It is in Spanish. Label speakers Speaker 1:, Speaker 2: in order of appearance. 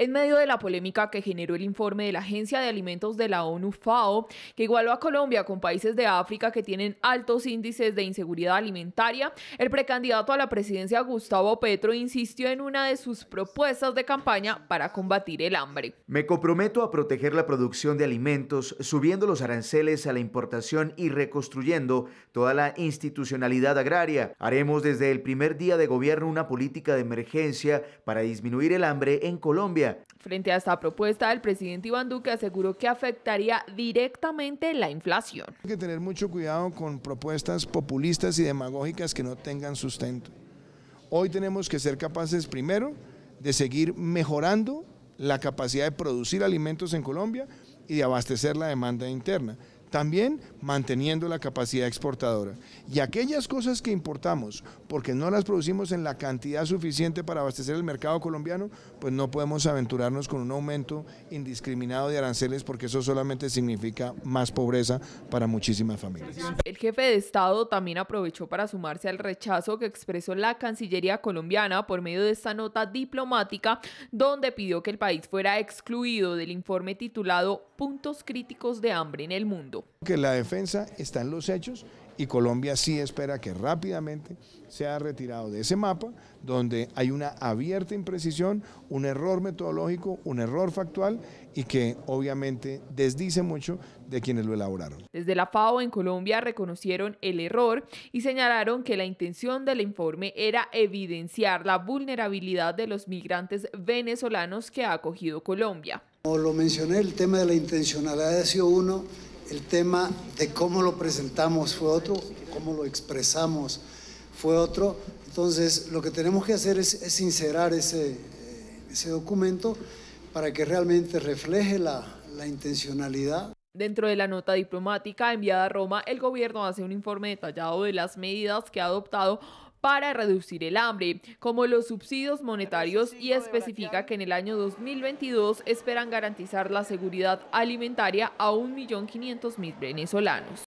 Speaker 1: En medio de la polémica que generó el informe de la Agencia de Alimentos de la ONU FAO, que igualó a Colombia con países de África que tienen altos índices de inseguridad alimentaria, el precandidato a la presidencia Gustavo Petro insistió en una de sus propuestas de campaña para combatir el hambre.
Speaker 2: Me comprometo a proteger la producción de alimentos, subiendo los aranceles a la importación y reconstruyendo toda la institucionalidad agraria. Haremos desde el primer día de gobierno una política de emergencia para disminuir el hambre en Colombia
Speaker 1: Frente a esta propuesta, el presidente Iván Duque aseguró que afectaría directamente la inflación.
Speaker 3: Hay que tener mucho cuidado con propuestas populistas y demagógicas que no tengan sustento. Hoy tenemos que ser capaces primero de seguir mejorando la capacidad de producir alimentos en Colombia y de abastecer la demanda interna también manteniendo la capacidad exportadora. Y aquellas cosas que importamos, porque no las producimos en la cantidad suficiente para abastecer el mercado colombiano, pues no podemos aventurarnos con un aumento indiscriminado de aranceles, porque eso solamente significa más pobreza para muchísimas familias.
Speaker 1: El jefe de Estado también aprovechó para sumarse al rechazo que expresó la Cancillería colombiana por medio de esta nota diplomática, donde pidió que el país fuera excluido del informe titulado Puntos críticos de hambre en el mundo.
Speaker 3: Que la defensa está en los hechos y Colombia sí espera que rápidamente sea retirado de ese mapa donde hay una abierta imprecisión, un error metodológico, un error factual y que obviamente desdice mucho de quienes lo elaboraron.
Speaker 1: Desde la FAO en Colombia reconocieron el error y señalaron que la intención del informe era evidenciar la vulnerabilidad de los migrantes venezolanos que ha acogido Colombia.
Speaker 4: Como lo mencioné, el tema de la intencionalidad ha sido uno el tema de cómo lo presentamos fue otro, cómo lo expresamos fue otro. Entonces, lo que tenemos que hacer es, ese, eh, ese documento para que realmente refleje la, la intencionalidad.
Speaker 1: Dentro de la nota diplomática enviada a Roma, el gobierno hace un informe detallado de las medidas que ha adoptado para reducir el hambre, como los subsidios monetarios y especifica que en el año 2022 esperan garantizar la seguridad alimentaria a 1.500.000 venezolanos.